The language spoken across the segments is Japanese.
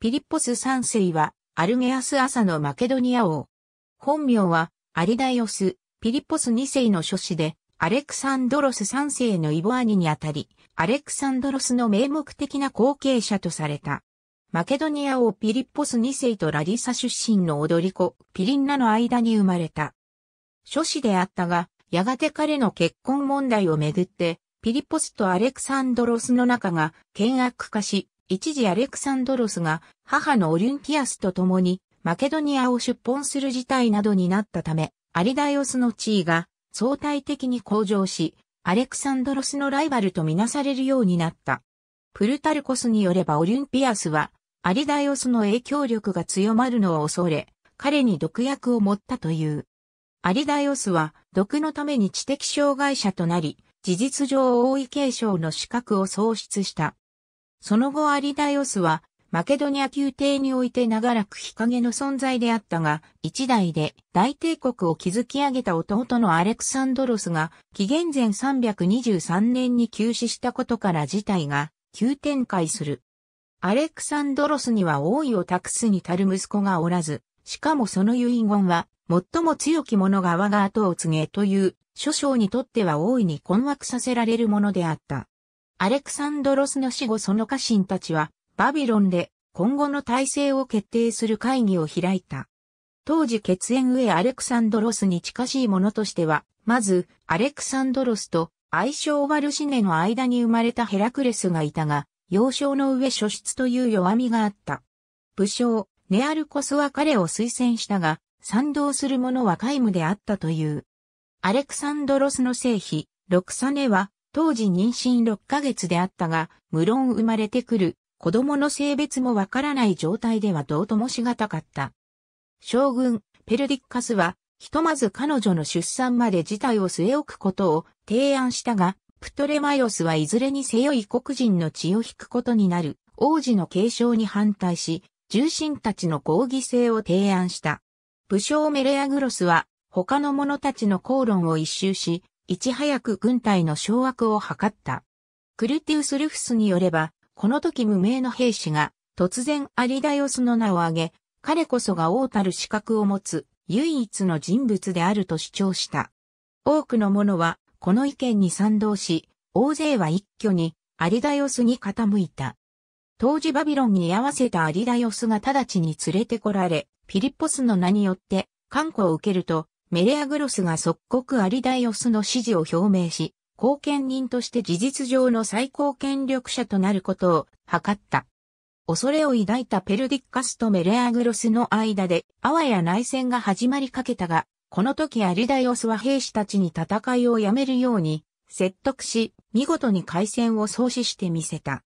ピリッポス三世は、アルゲアス朝のマケドニア王。本名は、アリダイオス、ピリッポス二世の諸子で、アレクサンドロス三世のイボアニにあたり、アレクサンドロスの名目的な後継者とされた。マケドニア王ピリッポス2世とラディサ出身の踊り子、ピリンナの間に生まれた。諸子であったが、やがて彼の結婚問題をめぐって、ピリッポスとアレクサンドロスの仲が険悪化し、一時アレクサンドロスが母のオリュンピアスと共にマケドニアを出奔する事態などになったため、アリダイオスの地位が相対的に向上し、アレクサンドロスのライバルとみなされるようになった。プルタルコスによればオリュンピアスは、アリダイオスの影響力が強まるのを恐れ、彼に毒薬を持ったという。アリダイオスは、毒のために知的障害者となり、事実上王位継承の資格を喪失した。その後アリダイオスは、マケドニア宮廷において長らく日陰の存在であったが、一代で大帝国を築き上げた弟のアレクサンドロスが、紀元前323年に急死したことから事態が急展開する。アレクサンドロスには王位を託すに足る息子がおらず、しかもその遺言は、最も強き者が我が後を告げという、諸将にとっては大いに困惑させられるものであった。アレクサンドロスの死後その家臣たちは、バビロンで今後の体制を決定する会議を開いた。当時血縁上アレクサンドロスに近しいものとしては、まず、アレクサンドロスと愛称ワルシネの間に生まれたヘラクレスがいたが、幼少の上初出という弱みがあった。武将、ネアルコスは彼を推薦したが、賛同する者は皆無であったという。アレクサンドロスの聖妃、ロクサネは、当時妊娠6ヶ月であったが、無論生まれてくる子供の性別もわからない状態ではどうともしがたかった。将軍、ペルディッカスは、ひとまず彼女の出産まで事態を据え置くことを提案したが、プトレマイオスはいずれにせよ異国人の血を引くことになる王子の継承に反対し、重臣たちの合議制を提案した。武将メレアグロスは他の者たちの口論を一周し、いち早く軍隊の掌握を図った。クルティウス・ルフスによれば、この時無名の兵士が突然アリダイオスの名を挙げ、彼こそが王たる資格を持つ唯一の人物であると主張した。多くの者はこの意見に賛同し、大勢は一挙にアリダイオスに傾いた。当時バビロンに居合わせたアリダイオスが直ちに連れてこられ、ピリッポスの名によって、看護を受けると、メレアグロスが即刻アリダイオスの支持を表明し、後見人として事実上の最高権力者となることを図った。恐れを抱いたペルディッカスとメレアグロスの間で、あわや内戦が始まりかけたが、この時アリダイオスは兵士たちに戦いをやめるように説得し、見事に海戦を創始してみせた。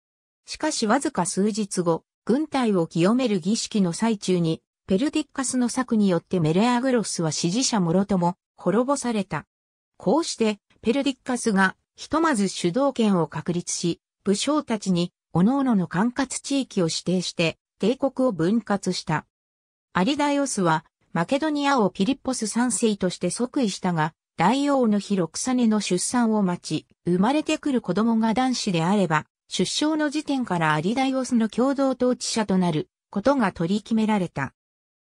しかしわずか数日後、軍隊を清める儀式の最中に、ペルディッカスの策によってメレアグロスは支持者もろとも滅ぼされた。こうしてペルディッカスがひとまず主導権を確立し、武将たちに各々の管轄地域を指定して帝国を分割した。アリダイオスはマケドニアをピリッポス三世として即位したが、大王の日ロクサネの出産を待ち、生まれてくる子供が男子であれば、出生の時点からアリダイオスの共同統治者となることが取り決められた。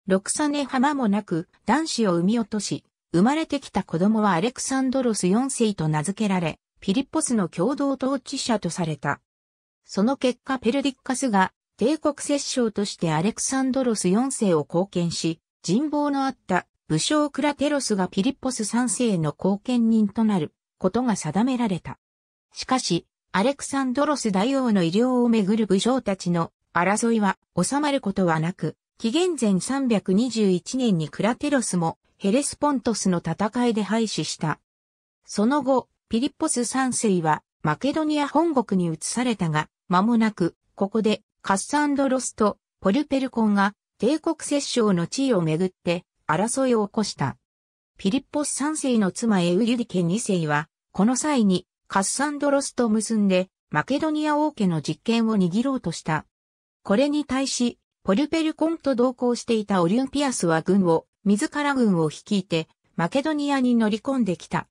六くさ浜もなく男子を産み落とし、生まれてきた子供はアレクサンドロス4世と名付けられ、ピリッポスの共同統治者とされた。その結果ペルディッカスが帝国摂政としてアレクサンドロス4世を貢献し、人望のあった武将クラテロスがピリッポス3世の貢献人となることが定められた。しかし、アレクサンドロス大王の医療をめぐる武将たちの争いは収まることはなく、紀元前321年にクラテロスもヘレスポントスの戦いで廃止した。その後、ピリッポス3世はマケドニア本国に移されたが、間もなく、ここでカッサンドロスとポルペルコンが帝国摂政の地位をめぐって争いを起こした。ピリッポス3世の妻エウリュディケ2世は、この際にカッサンドロスと結んでマケドニア王家の実権を握ろうとした。これに対し、ポルペルコンと同行していたオリュンピアスは軍を、自ら軍を率いて、マケドニアに乗り込んできた。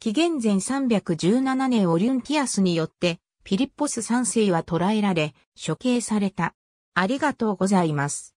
紀元前317年オリュンピアスによって、ピリッポス3世は捕らえられ、処刑された。ありがとうございます。